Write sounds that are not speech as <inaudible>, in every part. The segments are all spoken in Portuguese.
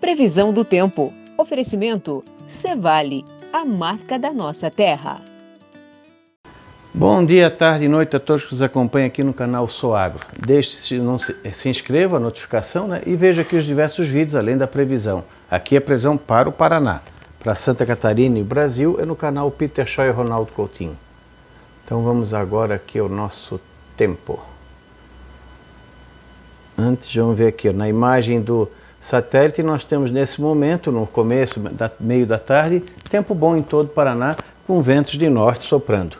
Previsão do tempo. Oferecimento Cevale, a marca da nossa terra. Bom dia, tarde e noite a todos que nos acompanham aqui no canal Sou Agro. Deixe se, não se, se inscreva a notificação né, e veja aqui os diversos vídeos além da previsão. Aqui é a previsão para o Paraná. Para Santa Catarina e Brasil é no canal Peter Shaw e Ronaldo Coutinho. Então vamos agora aqui ao nosso tempo. Antes vamos ver aqui ó, na imagem do satélite, nós temos nesse momento, no começo, da, meio da tarde, tempo bom em todo o Paraná, com ventos de norte soprando.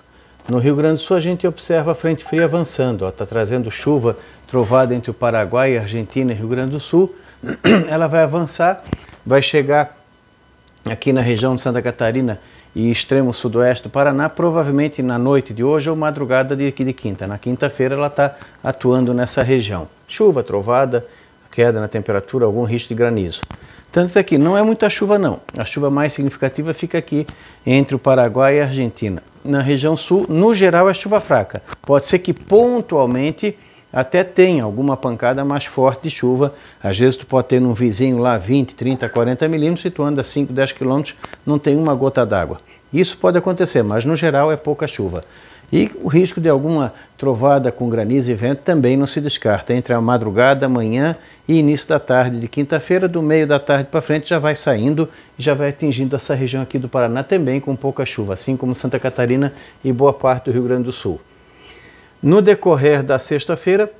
No Rio Grande do Sul, a gente observa a frente fria avançando, está trazendo chuva trovada entre o Paraguai, Argentina e Rio Grande do Sul. <clears throat> Ela vai avançar, vai chegar aqui na região de Santa Catarina e extremo sudoeste do Paraná, provavelmente na noite de hoje ou madrugada de, de quinta. Na quinta-feira ela está atuando nessa região. Chuva, trovada, queda na temperatura, algum risco de granizo. Tanto é que não é muita chuva não. A chuva mais significativa fica aqui entre o Paraguai e a Argentina. Na região sul, no geral, é chuva fraca. Pode ser que pontualmente até tenha alguma pancada mais forte de chuva. Às vezes tu pode ter num vizinho lá 20, 30, 40 milímetros e tu anda 5, 10 quilômetros, não tem uma gota d'água. Isso pode acontecer, mas no geral é pouca chuva. E o risco de alguma trovada com granizo e vento também não se descarta. Entre a madrugada, manhã e início da tarde de quinta-feira, do meio da tarde para frente, já vai saindo e já vai atingindo essa região aqui do Paraná também com pouca chuva, assim como Santa Catarina e boa parte do Rio Grande do Sul. No decorrer da sexta-feira,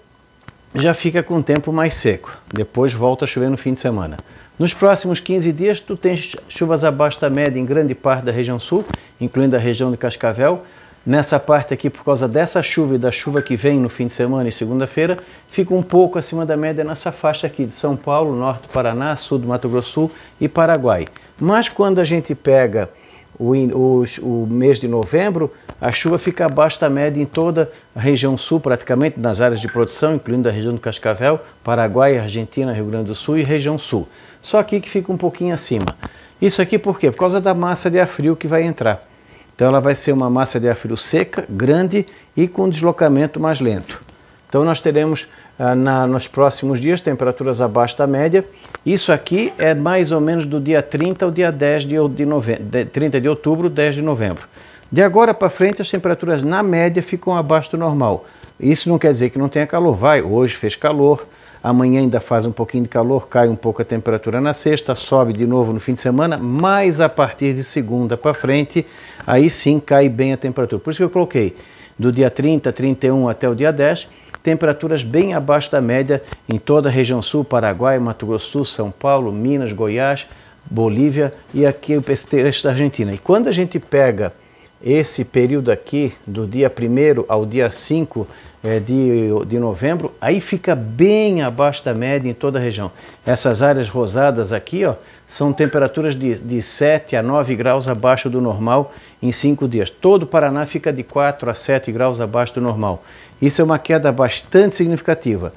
já fica com o tempo mais seco. Depois volta a chover no fim de semana. Nos próximos 15 dias, tu tens chuvas abaixo da média em grande parte da região sul, incluindo a região de Cascavel, nessa parte aqui por causa dessa chuva e da chuva que vem no fim de semana e segunda-feira, fica um pouco acima da média nessa faixa aqui de São Paulo, norte do Paraná, sul do Mato Grosso Sul e Paraguai. Mas quando a gente pega o, o, o mês de novembro, a chuva fica abaixo da média em toda a região sul, praticamente, nas áreas de produção, incluindo a região do Cascavel, Paraguai, Argentina, Rio Grande do Sul e região sul. Só aqui que fica um pouquinho acima. Isso aqui por quê? Por causa da massa de ar frio que vai entrar. Então ela vai ser uma massa de ar frio seca, grande e com deslocamento mais lento. Então nós teremos ah, na, nos próximos dias temperaturas abaixo da média. Isso aqui é mais ou menos do dia 30 ao dia 10 de, de, novembro, de 30 de outubro, 10 de novembro. De agora para frente as temperaturas na média ficam abaixo do normal. Isso não quer dizer que não tenha calor, vai, hoje fez calor, amanhã ainda faz um pouquinho de calor, cai um pouco a temperatura na sexta, sobe de novo no fim de semana, mas a partir de segunda para frente, aí sim cai bem a temperatura. Por isso que eu coloquei do dia 30, 31 até o dia 10, temperaturas bem abaixo da média em toda a região sul, Paraguai, Mato Grosso Sul, São Paulo, Minas, Goiás, Bolívia e aqui o pesteiro da Argentina. E quando a gente pega esse período aqui, do dia 1 ao dia 5 é, de, de novembro, aí fica bem abaixo da média em toda a região. Essas áreas rosadas aqui ó, são temperaturas de, de 7 a 9 graus abaixo do normal em 5 dias. Todo o Paraná fica de 4 a 7 graus abaixo do normal. Isso é uma queda bastante significativa.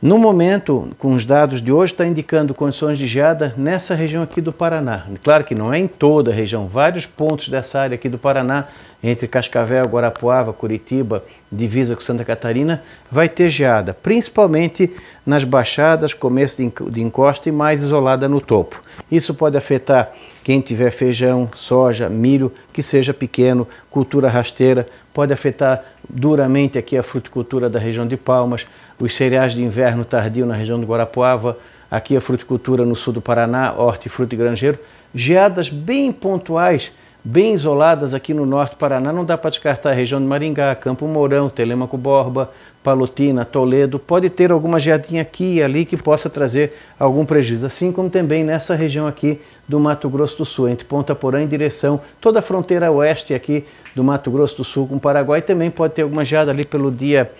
No momento, com os dados de hoje, está indicando condições de geada nessa região aqui do Paraná. Claro que não é em toda a região, vários pontos dessa área aqui do Paraná, entre Cascavel, Guarapuava, Curitiba, divisa com Santa Catarina, vai ter geada, principalmente nas baixadas, começo de encosta e mais isolada no topo. Isso pode afetar quem tiver feijão, soja, milho, que seja pequeno, cultura rasteira, pode afetar duramente aqui a fruticultura da região de Palmas, os cereais de inverno tardio na região do Guarapuava, aqui a fruticultura no sul do Paraná, hortifruti e granjeiro, geadas bem pontuais bem isoladas aqui no norte do Paraná, não dá para descartar a região de Maringá, Campo Mourão, Telemaco Borba, Palotina, Toledo, pode ter alguma geadinha aqui e ali que possa trazer algum prejuízo, assim como também nessa região aqui do Mato Grosso do Sul, entre Ponta Porã em direção toda a fronteira oeste aqui do Mato Grosso do Sul com o Paraguai, também pode ter alguma geada ali pelo dia,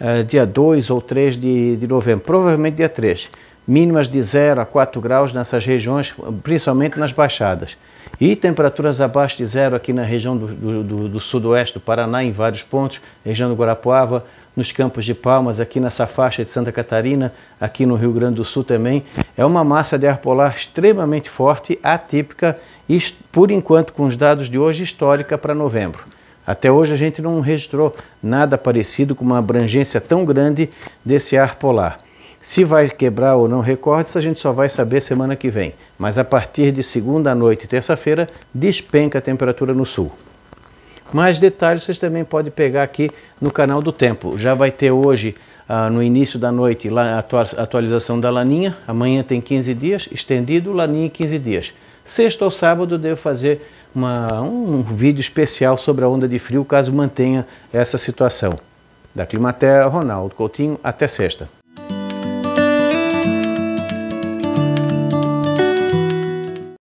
uh, dia 2 ou 3 de, de novembro, provavelmente dia 3 mínimas de 0 a 4 graus nessas regiões, principalmente nas baixadas. E temperaturas abaixo de zero aqui na região do, do, do sudoeste do Paraná, em vários pontos, região do Guarapuava, nos Campos de Palmas, aqui nessa faixa de Santa Catarina, aqui no Rio Grande do Sul também. É uma massa de ar polar extremamente forte, atípica, e, por enquanto, com os dados de hoje, histórica para novembro. Até hoje a gente não registrou nada parecido com uma abrangência tão grande desse ar polar. Se vai quebrar ou não recordes, a gente só vai saber semana que vem. Mas a partir de segunda noite e terça-feira, despenca a temperatura no sul. Mais detalhes vocês também podem pegar aqui no canal do Tempo. Já vai ter hoje, ah, no início da noite, a atualização da laninha. Amanhã tem 15 dias, estendido, laninha 15 dias. Sexta ou sábado devo fazer uma, um vídeo especial sobre a onda de frio, caso mantenha essa situação. Da Climatea, Ronaldo Coutinho, até sexta.